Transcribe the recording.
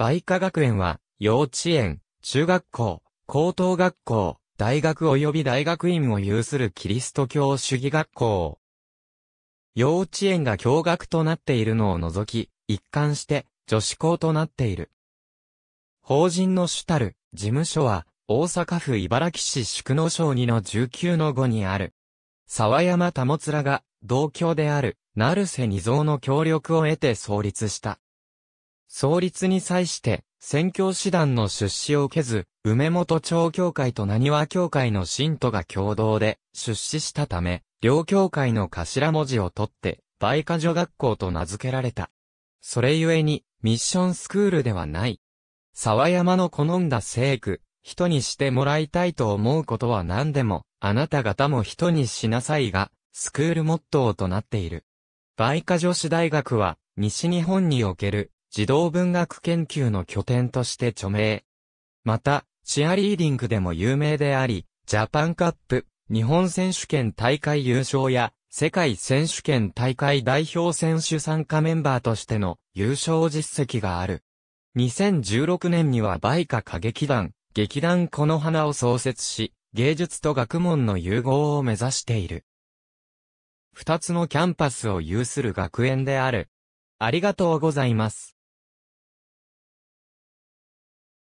梅花学園は、幼稚園、中学校、高等学校、大学及び大学院を有するキリスト教主義学校。幼稚園が共学となっているのを除き、一貫して女子校となっている。法人の主たる事務所は、大阪府茨木市宿野省2の19の5にある。沢山保らが、同郷である、成瀬二蔵の協力を得て創立した。創立に際して、宣教師団の出資を受けず、梅本町教会と何和教会の信徒が共同で出資したため、両教会の頭文字を取って、梅花女学校と名付けられた。それゆえに、ミッションスクールではない。沢山の好んだ聖句、人にしてもらいたいと思うことは何でも、あなた方も人にしなさいが、スクールモットーとなっている。梅花女子大学は、西日本における児童文学研究の拠点として著名。また、チアリーディングでも有名であり、ジャパンカップ、日本選手権大会優勝や、世界選手権大会代表選手参加メンバーとしての優勝実績がある。2016年にはイカ歌劇団、劇団この花を創設し、芸術と学問の融合を目指している。二つのキャンパスを有する学園である。ありがとうございます。